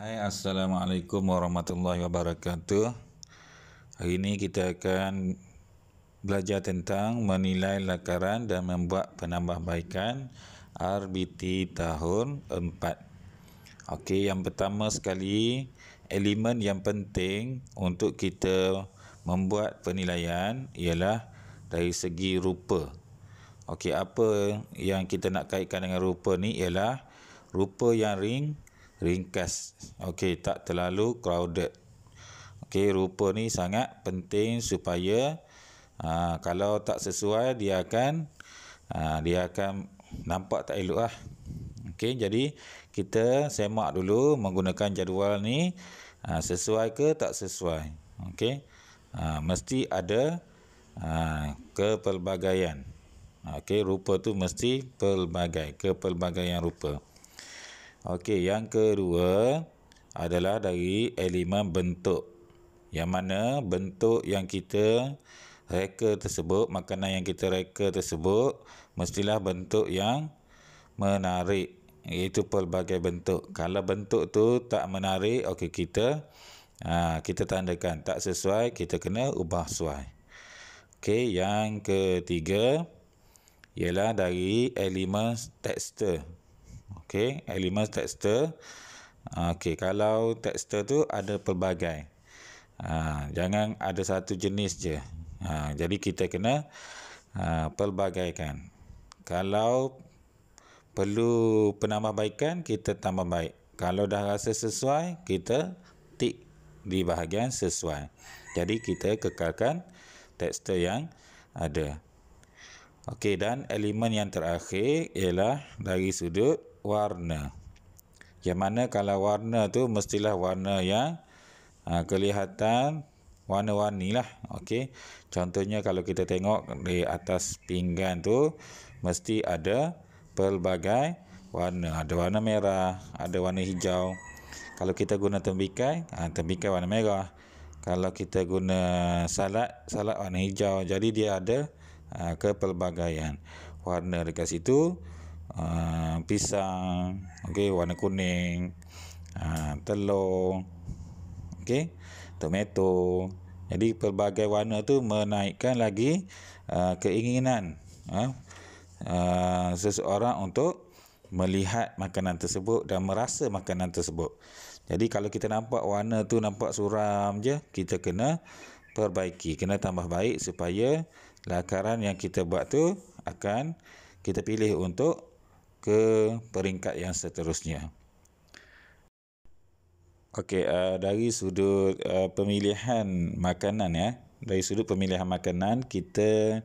Hai Assalamualaikum Warahmatullahi Wabarakatuh Hari ini kita akan belajar tentang menilai lakaran dan membuat penambahbaikan RBT tahun 4 Ok yang pertama sekali elemen yang penting untuk kita membuat penilaian ialah dari segi rupa Ok apa yang kita nak kaitkan dengan rupa ni ialah rupa yang ring ringkas. Okey, tak terlalu crowded. Okey, rupa ni sangat penting supaya ha, kalau tak sesuai dia akan ha, dia akan nampak tak eloklah. Okey, jadi kita semak dulu menggunakan jadual ni ha, sesuai ke tak sesuai. Okey. Ha, mesti ada ha, kepelbagaian. Okey, rupa tu mesti pelbagai, kepelbagaian rupa. Okey, yang kedua adalah dari elemen bentuk. Yang mana bentuk yang kita reka tersebut, makanan yang kita reka tersebut mestilah bentuk yang menarik. Itu pelbagai bentuk. Kalau bentuk tu tak menarik, okey kita ha, kita tandakan tak sesuai, kita kena ubah suai. Okey, yang ketiga ialah dari elemen tekstur okey elemen tekstur okey kalau tekstur tu ada pelbagai ha, jangan ada satu jenis je ha, jadi kita kena ha, pelbagaikan kalau perlu penambahbaikan kita tambah baik kalau dah rasa sesuai kita tik di bahagian sesuai jadi kita kekalkan tekstur yang ada Okey dan elemen yang terakhir ialah dari sudut warna. Yang mana kalau warna tu mestilah warna yang ha, kelihatan warna-warni lah. Okey. Contohnya kalau kita tengok di atas pinggan tu mesti ada pelbagai warna. Ada warna merah, ada warna hijau. Kalau kita guna tembikai, ha, tembikai warna merah. Kalau kita guna salat, salat warna hijau. Jadi dia ada Ha, kepelbagaian warna dekat situ uh, pisang okey warna kuning uh, telur okey tomato jadi pelbagai warna tu menaikkan lagi uh, keinginan uh, uh, seseorang untuk melihat makanan tersebut dan merasa makanan tersebut. Jadi kalau kita nampak warna tu nampak suram je, kita kena perbaiki, kena tambah baik supaya lakaran yang kita buat tu akan kita pilih untuk ke peringkat yang seterusnya. Okey, uh, dari sudut uh, pemilihan makanan ya, dari sudut pemilihan makanan kita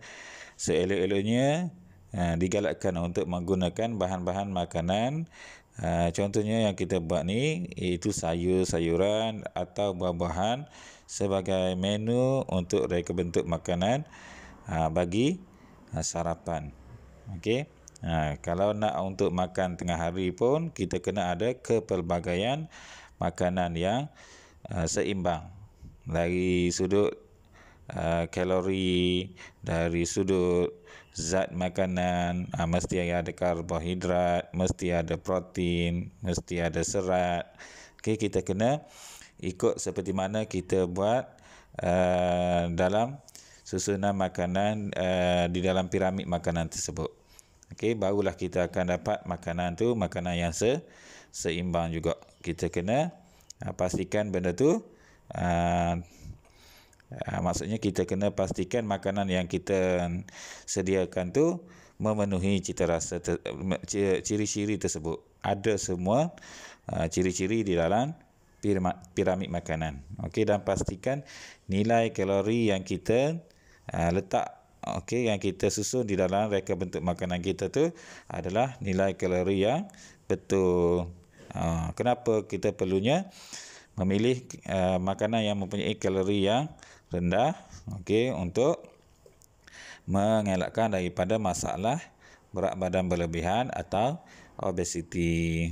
seelok-eloknya uh, digalakkan untuk menggunakan bahan-bahan makanan uh, contohnya yang kita buat ni iaitu sayur-sayuran atau buah-buahan sebagai menu untuk reka bentuk makanan ha, bagi ha, sarapan. Okey. Ha, kalau nak untuk makan tengah hari pun kita kena ada kepelbagaian makanan yang ha, seimbang. Dari sudut ha, kalori, dari sudut zat makanan, ha, mesti ada karbohidrat, mesti ada protein, mesti ada serat. Okay, kita kena ikut seperti mana kita buat uh, dalam susunan makanan uh, di dalam piramid makanan tersebut. Okey, barulah kita akan dapat makanan tu makanan yang se seimbang juga. Kita kena uh, pastikan benda tu uh, uh, maksudnya kita kena pastikan makanan yang kita sediakan tu memenuhi cita rasa ter, ciri-ciri tersebut. Ada semua ciri-ciri di dalam piramid makanan. Okey dan pastikan nilai kalori yang kita Ah, letak okey yang kita susun di dalam reka bentuk makanan kita tu adalah nilai kalori yang betul. Ha, kenapa kita perlunya memilih uh, makanan yang mempunyai kalori yang rendah okey untuk mengelakkan daripada masalah berat badan berlebihan atau obesiti.